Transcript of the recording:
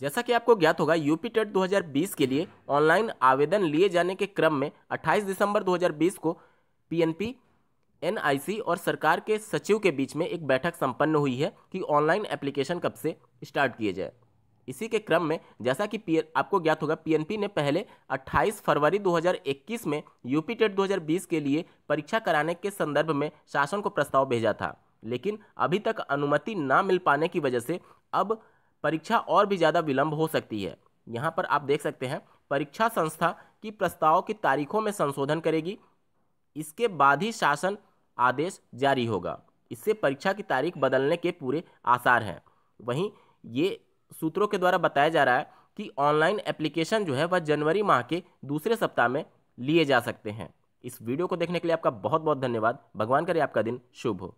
जैसा कि आपको ज्ञात होगा यूपी टेट 2020 के लिए ऑनलाइन आवेदन लिए जाने के क्रम में 28 दिसंबर 2020 को पीएनपी एनआईसी और सरकार के सचिव के बीच में एक बैठक संपन्न हुई है कि ऑनलाइन एप्लीकेशन कब से स्टार्ट किए जाए इसी के क्रम में जैसा कि पी आपको ज्ञात होगा पीएनपी ने पहले 28 फरवरी 2021 में यूपी टेट 2020 के लिए परीक्षा कराने के संदर्भ में शासन को प्रस्ताव भेजा था लेकिन अभी तक अनुमति ना मिल पाने की वजह से अब परीक्षा और भी ज़्यादा विलंब हो सकती है यहाँ पर आप देख सकते हैं परीक्षा संस्था की प्रस्ताव की तारीखों में संशोधन करेगी इसके बाद ही शासन आदेश जारी होगा इससे परीक्षा की तारीख बदलने के पूरे आसार हैं वहीं ये सूत्रों के द्वारा बताया जा रहा है कि ऑनलाइन एप्लीकेशन जो है वह जनवरी माह के दूसरे सप्ताह में लिए जा सकते हैं इस वीडियो को देखने के लिए आपका बहुत बहुत धन्यवाद भगवान करे आपका दिन शुभ हो